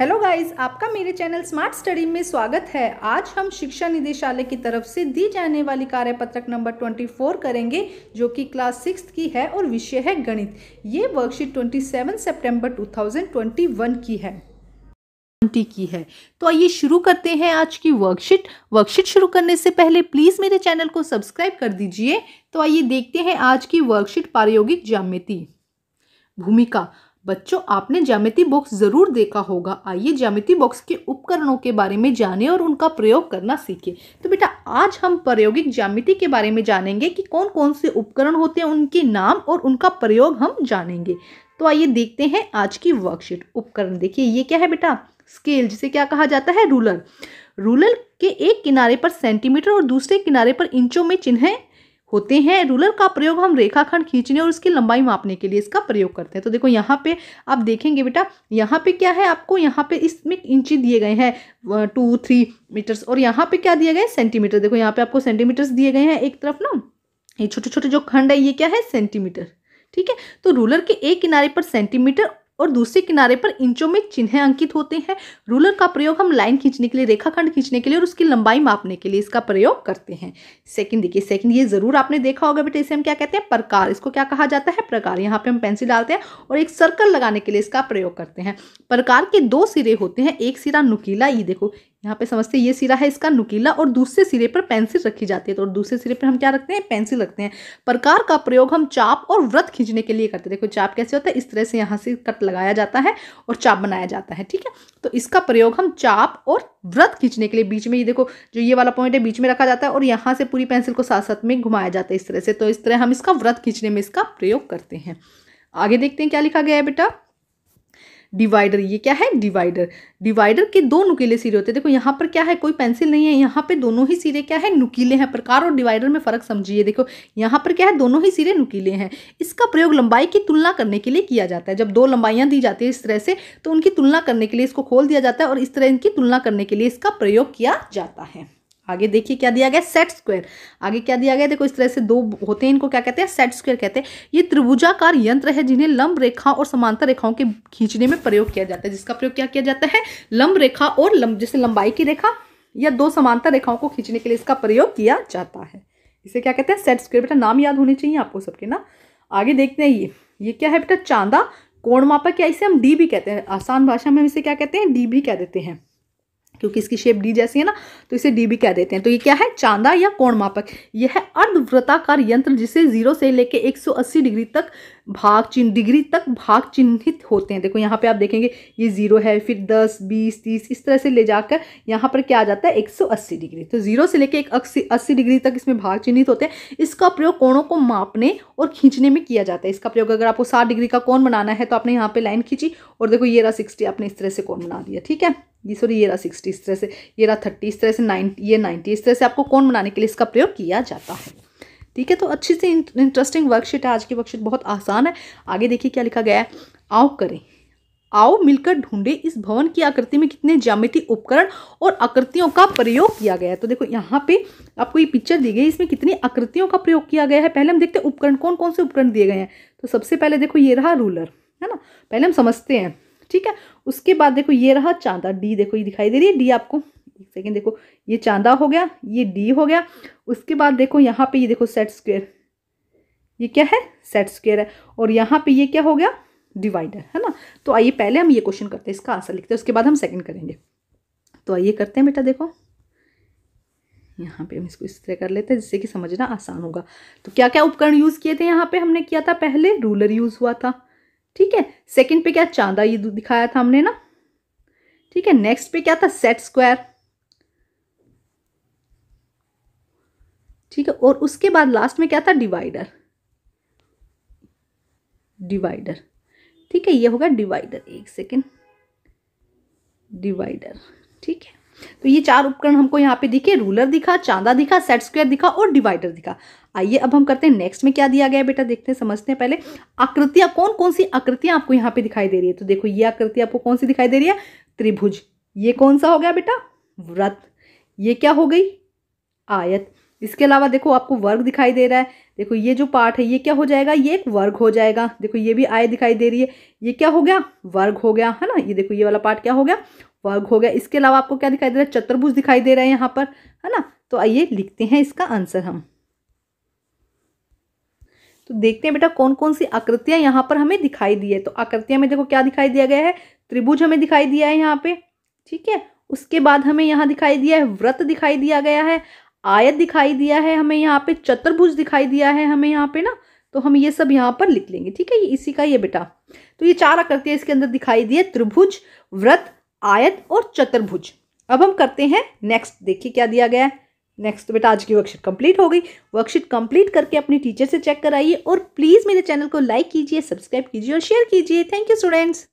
hello guys आपका मेरे channel smart study में स्वागत है आज हम शिक्षा निदेशालय की तरफ से दी जाने वाली कार्यपत्रक नंबर 24 करेंगे जो कि क्लास सिक्स की है और विषय है गणित ये वर्कशीट 27 सितंबर 2021 की है की है तो आइए शुरू करते हैं आज की वर्कशीट वर्कशीट शुरू करने से पहले प्लीज़ मेरे चैनल को सब्सक्राइब कर दीजिए तो आइए देखते हैं आज की वर्कशीट प्रायोगिक जामिति भूमिका बच्चों आपने ज्यामिति बॉक्स ज़रूर देखा होगा आइए ज्यामिति बॉक्स के उपकरणों के बारे में जानें और उनका प्रयोग करना सीखें तो बेटा आज हम प्रायोगिक ज्यामिति के बारे में जानेंगे कि कौन कौन से उपकरण होते हैं उनके नाम और उनका प्रयोग हम जानेंगे तो आइए देखते हैं आज की वर्कशीट उपकरण देखिए ये क्या है बेटा स्केल जिसे क्या कहा जाता है रूलर रूलर के एक किनारे पर सेंटीमीटर और दूसरे किनारे पर इंचों में चिन्हें होते हैं रूलर का प्रयोग हम रेखाखंड खींचने और उसकी लंबाई मापने के लिए इसका प्रयोग करते हैं तो देखो यहाँ पे आप देखेंगे बेटा यहाँ पे क्या है आपको यहाँ पे इसमें इंची दिए गए हैं टू थ्री मीटर्स और यहाँ पे क्या दिए गए सेंटीमीटर देखो यहाँ पे आपको सेंटीमीटर्स दिए गए हैं एक तरफ ना ये छोटे छोटे जो खंड है ये क्या है सेंटीमीटर ठीक है तो रूलर के एक किनारे पर सेंटीमीटर और दूसरे किनारे पर इंचों में चिन्ह अंकित होते हैं रूलर का प्रयोग हम लाइन खींचने के लिए रेखाखंड खींचने के लिए और उसकी लंबाई मापने के लिए इसका प्रयोग करते हैं सेकंड देखिए सेकंड ये जरूर आपने देखा होगा बेटे इसे हम क्या कहते हैं प्रकार इसको क्या कहा जाता है प्रकार यहाँ पे हम पेंसिल डालते हैं और एक सर्कल लगाने के लिए इसका प्रयोग करते हैं प्रकार के दो सिरे होते हैं एक सिरा नुकीला ये देखो यहाँ पे समझते हैं ये सिरा है इसका नुकीला और दूसरे सिरे पर पेंसिल रखी जाती है तो और दूसरे सिरे पर हम क्या रखते हैं पेंसिल रखते हैं प्रकार का प्रयोग हम चाप और व्रत खींचने के लिए करते हैं देखो चाप कैसे होता है इस तरह से यहाँ से कट लगाया जाता है और चाप बनाया जाता है ठीक है तो इसका प्रयोग हम चाप और व्रत खींचने के लिए बीच में ये देखो जो ये वाला पॉइंट है बीच में रखा जाता है और यहाँ से पूरी पेंसिल को साथ साथ में घुमाया जाता है इस तरह से तो इस तरह हम इसका व्रत खींचने में इसका प्रयोग करते हैं आगे देखते हैं क्या लिखा गया है बेटा डिवाइडर ये क्या है डिवाइडर डिवाइडर के दो नुकीले सिरे होते हैं देखो यहाँ पर क्या है कोई पेंसिल नहीं है यहाँ पे दोनों ही सिरे क्या है नुकीले हैं प्रकार और डिवाइडर में फ़र्क समझिए देखो यहाँ पर क्या है दोनों ही सिरे नुकीले हैं इसका प्रयोग लंबाई की तुलना करने के लिए किया जाता है जब दो लंबाइयाँ दी जाती है इस तरह से तो उनकी तुलना करने के लिए इसको खोल दिया जाता है और इस तरह इनकी तुलना करने के लिए इसका प्रयोग किया जाता है आगे देखिए क्या दिया गया सेट स्क्वायर आगे क्या दिया गया देखो इस तरह से दो होते हैं इनको क्या कहते हैं सेट स्क्वायर कहते हैं ये त्रिभुजाकार यंत्र है जिन्हें लंब रेखा और समांतर रेखाओं के खींचने में प्रयोग किया जाता है जिसका प्रयोग क्या किया जाता है लंब रेखा और लंब जैसे लंबाई की रेखा या दो समांतर रेखाओं को खींचने के लिए इसका प्रयोग किया जाता है इसे क्या कहते हैं सेट स्क्वायर बेटा नाम याद होने चाहिए आपको सबके ना आगे देखते हैं ये ये क्या है बेटा चांदा कोण मापक या इसे हम डी भी कहते हैं आसान भाषा में हम इसे क्या कहते हैं डी भी कह देते हैं क्योंकि इसकी शेप डी जैसी है ना तो इसे डी भी कह देते हैं तो ये क्या है चांदा या कोण मापक यह है यंत्र जिसे जीरो से लेके 180 डिग्री तक भाग चिन्ह डिग्री तक भाग चिन्हित होते हैं देखो यहाँ पे आप देखेंगे ये जीरो है फिर 10, 20, 30 इस तरह से ले जाकर यहाँ पर क्या आ जाता है 180 डिग्री तो जीरो से लेके एक अस्सी डिग्री तक इसमें भाग चिन्हित होते हैं इसका प्रयोग कोणों को मापने और खींचने में किया जाता है इसका प्रयोग अगर आपको साठ डिग्री का कोण बनाना है तो आपने यहाँ पर लाइन खींची और देखो ये रहा सिक्सटी आपने इस तरह से कोण बना दिया ठीक है ये सॉरी ये रहा सिक्सटी इस तरह से ये रहा थर्टी इस तरह से नाइन ये नाइन्टी इस तरह से आपको कौन बनाने के लिए इसका प्रयोग किया जाता है ठीक है तो अच्छी सी इंटरेस्टिंग वर्कशीट है आज की वर्कशीट बहुत आसान है आगे देखिए क्या लिखा गया है आओ करें आओ मिलकर ढूंढे इस भवन की आकृति में कितने ज्यामिति उपकरण और आकृतियों का प्रयोग किया गया है तो देखो यहाँ पे आपको ये पिक्चर दी गई इसमें कितनी आकृतियों का प्रयोग किया गया है पहले हम देखते हैं उपकरण कौन कौन से उपकरण दिए गए हैं तो सबसे पहले देखो ये रहा रूलर है ना पहले हम समझते हैं ठीक है उसके बाद देखो ये रहा चांदा डी देखो ये दिखाई दे रही है डी आपको एक सेकेंड देखो ये चांदा हो गया ये डी हो गया उसके बाद देखो यहाँ पे ये देखो सेट स्क्वेयर ये क्या है सेट स्क्वेयर है और यहाँ पे ये क्या हो गया डिवाइडर है ना तो आइए पहले हम ये क्वेश्चन करते हैं इसका आंसर लिखते हैं उसके बाद हम सेकेंड करेंगे तो आइए करते हैं बेटा देखो यहाँ पे हम इसको इस तरह कर लेते हैं जिससे कि समझना आसान होगा तो क्या क्या उपकरण यूज़ किए थे यहाँ पे हमने किया था पहले रूलर यूज़ हुआ था ठीक है सेकंड पे क्या चांदा ये दिखाया था हमने ना ठीक है नेक्स्ट पे क्या था सेट स्क्वायर ठीक है और उसके बाद लास्ट में क्या था डिवाइडर डिवाइडर ठीक है ये होगा डिवाइडर एक सेकेंड डिवाइडर ठीक है तो ये चार उपकरण हमको यहाँ पे दिखे रूलर दिखा चांदा दिखा सेट स्क्वायर दिखा और डिवाइडर दिखा आइए अब हम करते हैं नेक्स्ट में क्या दिया गया बेटा देखते हैं समझते हैं पहले आकृतियाँ कौन कौन सी आकृतियाँ आपको यहाँ पे दिखाई दे रही है तो देखो ये आकृति आपको कौन सी दिखाई दे रही है त्रिभुज ये कौन सा हो गया बेटा व्रत ये क्या हो गई आयत इसके अलावा देखो आपको वर्ग दिखाई दे रहा है देखो ये जो पार्ट है ये क्या हो जाएगा ये एक वर्ग हो जाएगा देखो ये भी आय दिखाई दे रही है ये क्या हो गया वर्ग हो गया है ना ये देखो ये वाला पार्ट क्या हो गया वर्ग हो गया इसके अलावा आपको क्या दिखाई दे रहा है चतुर्भुज दिखाई दे रहा है यहाँ पर है ना तो आइए लिखते हैं इसका आंसर हम तो देखते हैं बेटा कौन कौन सी आकृतियां यहाँ पर हमें दिखाई दी है तो आकृतियां में देखो क्या दिखाई दिया गया है त्रिभुज हमें दिखाई दिया है यहाँ पे ठीक है उसके बाद हमें यहाँ दिखाई दिया है व्रत दिखाई दिया गया है आयत दिखाई दिया है हमें यहाँ पे चतुर्भुज दिखाई दिया है हमें यहाँ पे ना तो हम ये सब यहाँ पर लिख लेंगे ठीक है इसी का ये बेटा तो ये चार आकृतियाँ इसके अंदर दिखाई दिए त्रिभुज व्रत आयत और चतुर्भुज अब हम करते हैं नेक्स्ट देखिए क्या दिया गया है नेक्स्ट तो बेटा आज की वर्कशीट कंप्लीट हो गई वर्कशीट कंप्लीट करके अपनी टीचर से चेक कराइए और प्लीज़ मेरे चैनल को लाइक कीजिए सब्सक्राइब कीजिए और शेयर कीजिए थैंक यू स्टूडेंट्स